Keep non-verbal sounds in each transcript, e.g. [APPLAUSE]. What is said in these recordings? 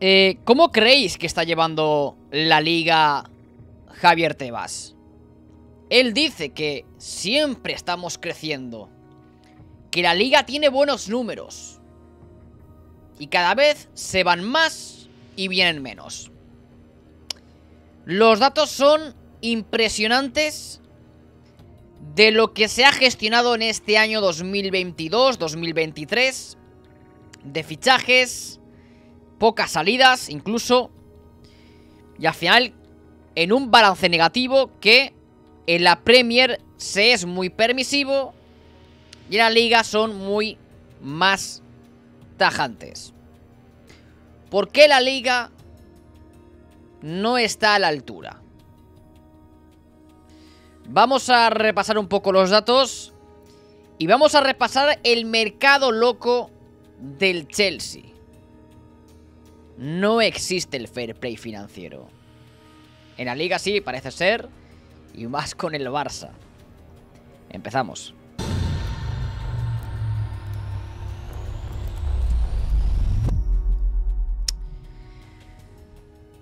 Eh, ¿Cómo creéis que está llevando la liga Javier Tebas? Él dice que siempre estamos creciendo, que la liga tiene buenos números y cada vez se van más y vienen menos. Los datos son impresionantes de lo que se ha gestionado en este año 2022-2023 de fichajes, pocas salidas incluso. Y al final, en un balance negativo que en la Premier se es muy permisivo y en la Liga son muy más tajantes. ¿Por qué la Liga no está a la altura? Vamos a repasar un poco los datos y vamos a repasar el mercado loco del Chelsea no existe el fair play financiero. En la liga sí, parece ser, y más con el Barça. Empezamos.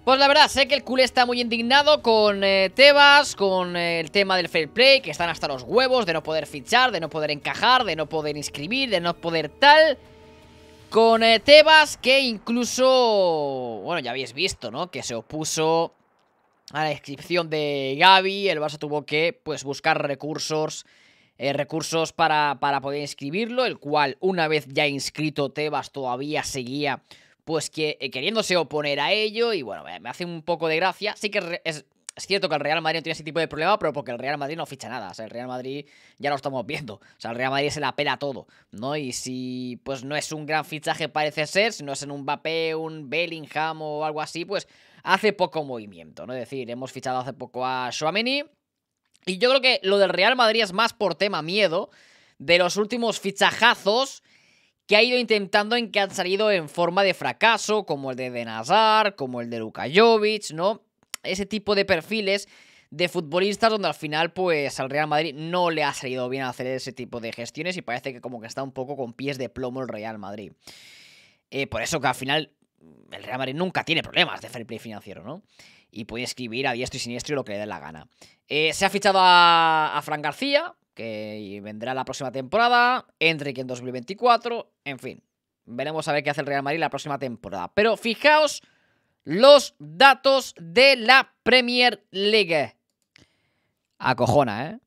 Pues la verdad, sé que el culé está muy indignado con eh, Tebas, con eh, el tema del fair play, que están hasta los huevos de no poder fichar, de no poder encajar, de no poder inscribir, de no poder tal. Con eh, Tebas que incluso, bueno, ya habéis visto, ¿no? Que se opuso a la inscripción de Gaby, el Barça tuvo que pues buscar recursos eh, recursos para, para poder inscribirlo, el cual una vez ya inscrito Tebas todavía seguía pues que, eh, queriéndose oponer a ello y bueno, me hace un poco de gracia, sí que es, es cierto que el Real Madrid no tiene ese tipo de problema, pero porque el Real Madrid no ficha nada. O sea, el Real Madrid ya lo estamos viendo. O sea, el Real Madrid se la pela todo, ¿no? Y si pues no es un gran fichaje parece ser, si no es en un Mbappé, un Bellingham o algo así, pues hace poco movimiento, ¿no? Es decir, hemos fichado hace poco a Suameni y yo creo que lo del Real Madrid es más por tema miedo de los últimos fichajazos que ha ido intentando en que han salido en forma de fracaso, como el de Nazar, como el de Luka Jovic, ¿no? ese tipo de perfiles de futbolistas donde al final pues al Real Madrid no le ha salido bien hacer ese tipo de gestiones y parece que como que está un poco con pies de plomo el Real Madrid. Eh, por eso que al final mm, el Real Madrid nunca tiene problemas de fair play financiero, ¿no? Y puede escribir a diestro y siniestro lo que le dé la gana. Eh, se ha fichado a, a Fran García, que vendrá la próxima temporada, entre en 2024, en fin. Veremos a ver qué hace el Real Madrid la próxima temporada. Pero fijaos los datos de la Premier League. Acojona, ¿eh?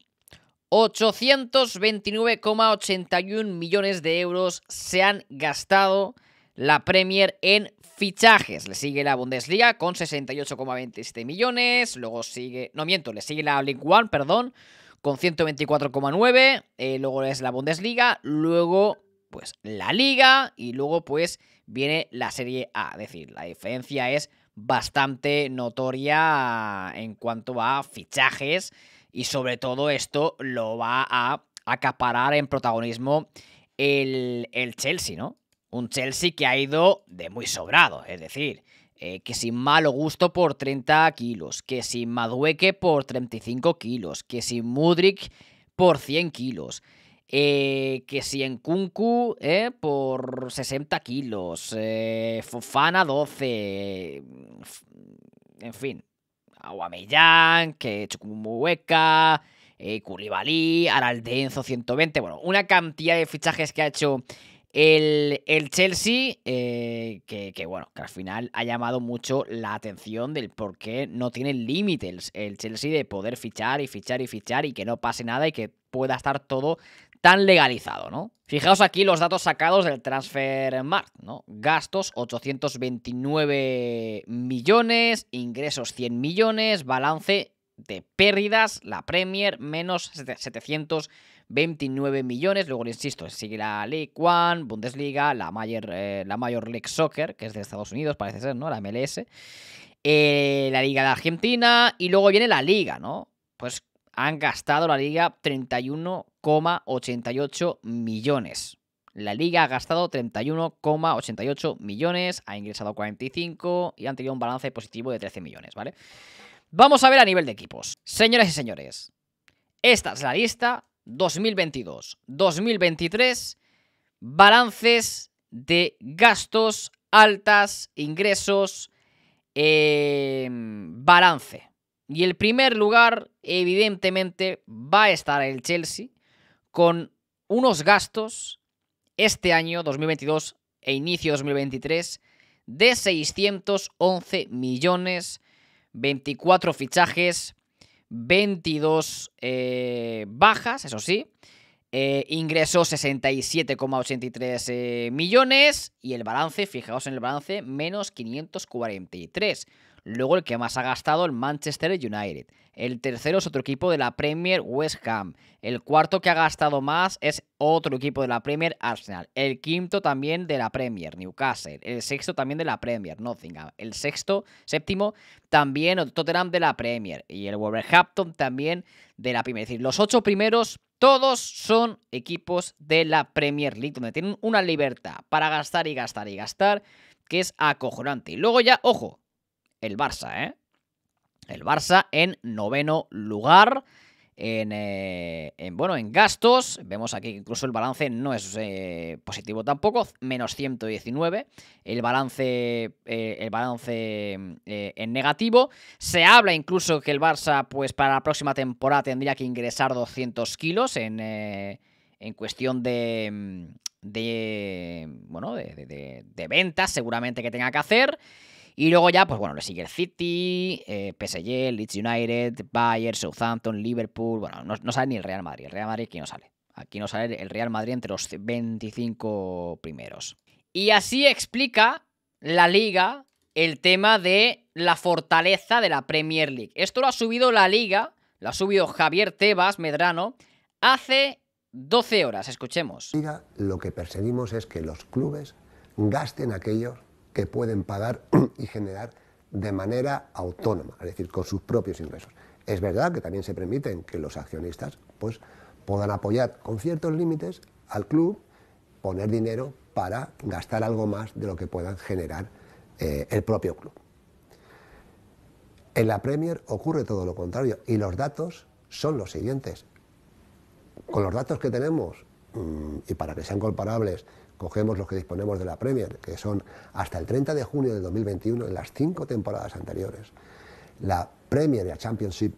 829,81 millones de euros se han gastado la Premier en fichajes. Le sigue la Bundesliga con 68,27 millones. Luego sigue. No miento, le sigue la League One, perdón, con 124,9. Eh, luego es la Bundesliga. Luego pues la liga y luego pues viene la Serie A. Es decir, la diferencia es bastante notoria en cuanto a fichajes y sobre todo esto lo va a acaparar en protagonismo el, Chelsea, ¿no? Un Chelsea que ha ido de muy sobrado, es decir, eh, que sin malo gusto por 30 kilos, que sin Madueque por 35 kilos, que sin Mudrik por 100 kilos. Eh, que si en Kunku eh, por 60 kilos, eh, Fofana 12, mm, en fin, Aguamellán, que Chukumueca, eh, Curribalí, Araldenzo 120, bueno, una cantidad de fichajes que ha hecho el, Chelsea, que, que, bueno, que al final ha llamado mucho la atención del por qué no tiene límites el Chelsea de poder fichar y fichar y fichar y que no pase nada y que pueda estar todo tan legalizado, ¿no? Fijaos aquí los datos sacados del Transfermarkt, ¿no? Gastos 829 millones, ingresos 100 millones, balance de pérdidas, la Premier menos 729 millones, luego insisto, sigue la League One, Bundesliga, la Major, eh, la Major League Soccer, que es de Estados Unidos, parece ser, ¿no? La MLS, eh, la Liga de Argentina y luego viene la Liga, ¿no? Pues han gastado la liga 31,88 millones. La liga ha gastado 31,88 millones, ha ingresado 45 y han tenido un balance positivo de 13 millones, ¿vale? Vamos a ver a nivel de equipos. Señoras y señores, esta es la lista 2022-2023, balances de gastos, altas, ingresos, eh, balance, y el primer lugar, evidentemente, va a estar el Chelsea con unos gastos este año 2022 e inicio 2023 de 611 millones, 24 fichajes, 22 eh, bajas, eso sí. ingresos eh, ingresó 67,83 eh, millones y el balance, fijaos en el balance, menos 543. Luego el que más ha gastado, el Manchester United. El tercero es otro equipo de la Premier, West Ham. El cuarto que ha gastado más es otro equipo de la Premier, Arsenal. El quinto también de la Premier, Newcastle. El sexto también de la Premier, Nottingham. El sexto, séptimo, también Tottenham de la Premier. Y el Wolverhampton también de la Premier. Es decir, los ocho primeros todos son equipos de la Premier League, donde tienen una libertad para gastar y gastar y gastar, que es acojonante. Y luego ya, ojo, el Barça, ¿eh? El Barça en noveno lugar. Eh, en, bueno, en gastos, vemos aquí que incluso el balance no es eh, positivo tampoco, menos 119, el balance, eh, el balance en negativo, se habla incluso que el Barça pues para la próxima temporada tendría que ingresar 200 kilos en, cuestión de, de bueno, de, de ventas seguramente que tenga que hacer y luego ya, pues bueno, le sigue el City, eh, PSG, Leeds United, Bayern, Southampton, Liverpool. Bueno, no, sale ni el Real Madrid. El Real Madrid aquí no sale. Aquí no sale el Real Madrid entre los 25 primeros. Y así explica la liga el tema de la fortaleza de la Premier League. Esto lo ha subido la liga, lo ha subido Javier Tebas Medrano hace 12 horas. Escuchemos. Liga, lo que perseguimos es que los clubes gasten aquellos que pueden pagar [CLEARS THROAT] y generar de manera autónoma, es decir, con sus propios ingresos. Es verdad que también se permiten que los accionistas pues, puedan apoyar con ciertos límites al club, poner dinero para gastar algo más de lo que puedan generar eh, el propio club. En la Premier ocurre todo lo contrario y los datos son los siguientes. Con los datos que tenemos, mm, y para que sean comparables cogemos los que disponemos de la Premier, que son hasta el 30 de junio de 2021, en las cinco temporadas anteriores, la Premier y la Championship,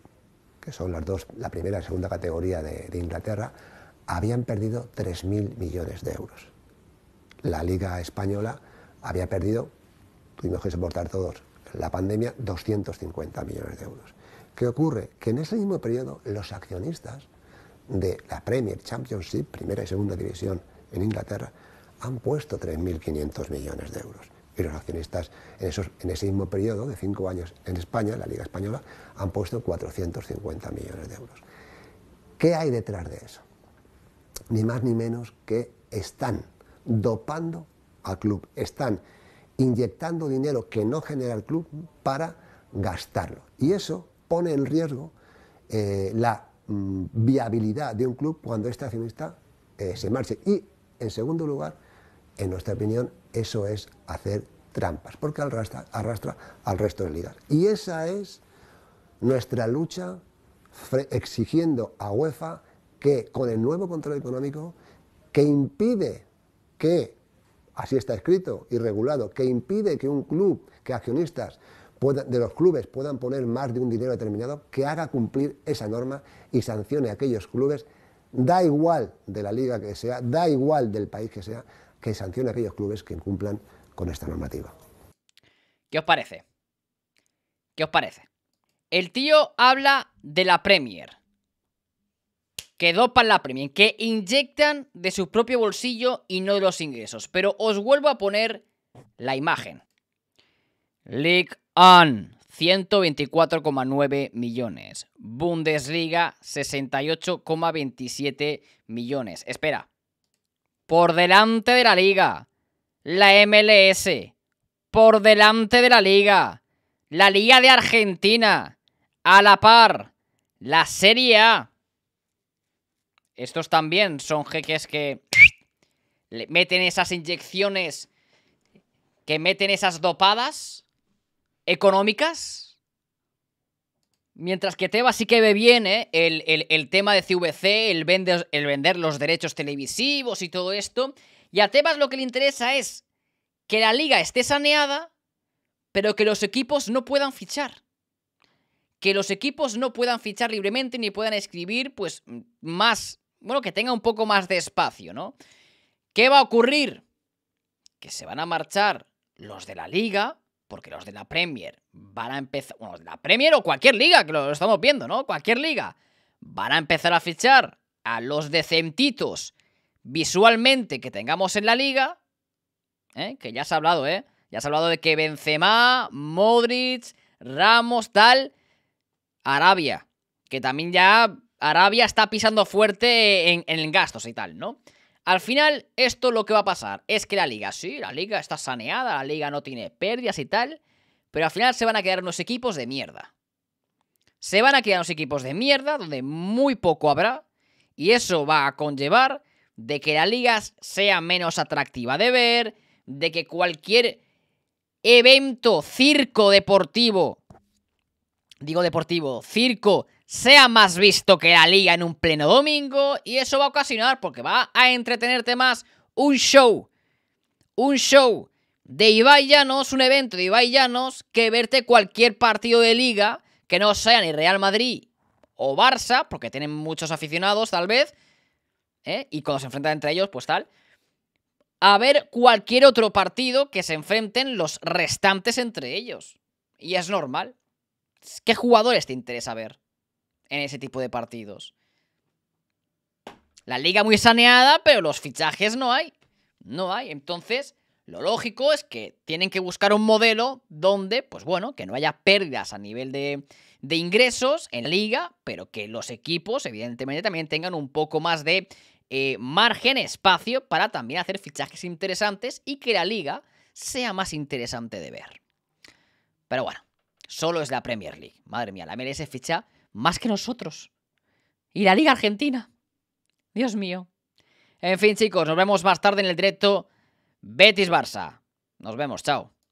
que son las dos, la primera y segunda categoría de, de Inglaterra, habían perdido 3.000 millones de euros. La Liga Española había perdido, tuvimos que soportar todos, la pandemia, 250 millones de euros. ¿Qué ocurre? Que en ese mismo periodo los accionistas de la Premier Championship, primera y segunda división en Inglaterra, han puesto 3.500 millones de euros. Y los accionistas en, ese mismo periodo de cinco años en España, en la Liga Española, han puesto 450 millones de euros. ¿Qué hay detrás de eso? Ni más ni menos que están dopando al club, están inyectando dinero que no genera el club para gastarlo. Y eso pone en riesgo eh, la mm, viabilidad de un club cuando este accionista eh, se marche. Y, en segundo lugar, en nuestra opinión, eso es hacer trampas, porque arrastra, al resto de ligas. Y esa es nuestra lucha exigiendo a UEFA que con el nuevo control económico que impide que, así está escrito y regulado, que impide que un club, que accionistas de los clubes puedan poner más de un dinero determinado, que haga cumplir esa norma y sancione a aquellos clubes, da igual de la liga que sea, da igual del país que sea, que sancione a aquellos clubes que incumplan con esta normativa. ¿Qué os parece? ¿Qué os parece? El tío habla de la Premier. Que dopan la Premier, que inyectan de su propio bolsillo y no de los ingresos. Pero os vuelvo a poner la imagen. League On, 124,9 millones. Bundesliga, 68,27 millones. Espera, por delante de la liga. La MLS, por delante de la liga. La Liga de Argentina, a la par. La Serie A. Estos también son jeques que meten esas inyecciones, que meten esas dopadas económicas Mientras que Tebas sí que ve bien ¿eh? el, tema de CVC, el vender, el vender los derechos televisivos y todo esto. Y a Tebas lo que le interesa es que la liga esté saneada, pero que los equipos no puedan fichar. Que los equipos no puedan fichar libremente ni puedan escribir, pues, más. Bueno, que tenga un poco más de espacio, ¿no? ¿Qué va a ocurrir? Que se van a marchar los de la liga, porque los de la Premier van a empezar, bueno, los de la Premier o cualquier liga, que lo, estamos viendo, ¿no? Cualquier liga, van a empezar a fichar a los decentitos visualmente que tengamos en la liga, ¿eh? que ya se ha hablado, ¿eh? Ya se ha hablado de que Benzema, Modric, Ramos, tal, Arabia, que también ya Arabia está pisando fuerte en gastos y tal, ¿no? Al final, esto lo que va a pasar es que la liga, sí, la liga está saneada, la liga no tiene pérdidas y tal, pero al final se van a quedar unos equipos de mierda. Se van a quedar unos equipos de mierda donde muy poco habrá y eso va a conllevar de que la liga sea menos atractiva de ver, de que cualquier evento, circo deportivo, digo deportivo, circo sea más visto que la liga en un pleno domingo y eso va a ocasionar porque va a entretenerte más un show, un show de Ibai Llanos, un evento de Ibai Llanos que verte cualquier partido de liga que no sea ni Real Madrid o Barça, porque tienen muchos aficionados tal vez, ¿eh? y cuando se enfrentan entre ellos, pues tal, a ver cualquier otro partido que se enfrenten los restantes entre ellos. Y es normal. ¿Qué jugadores te interesa ver? en ese tipo de partidos. La liga muy saneada, pero los fichajes no hay. No hay. Entonces, lo lógico es que tienen que buscar un modelo donde, pues bueno, que no haya pérdidas a nivel de, de, ingresos en la liga, pero que los equipos, evidentemente, también tengan un poco más de eh, margen, espacio para también hacer fichajes interesantes y que la liga sea más interesante de ver. Pero bueno, solo es la Premier League. Madre mía, la MLS ficha más que nosotros. Y la Liga Argentina. Dios mío. En fin, chicos, nos vemos más tarde en el directo Betis Barça. Nos vemos, chao.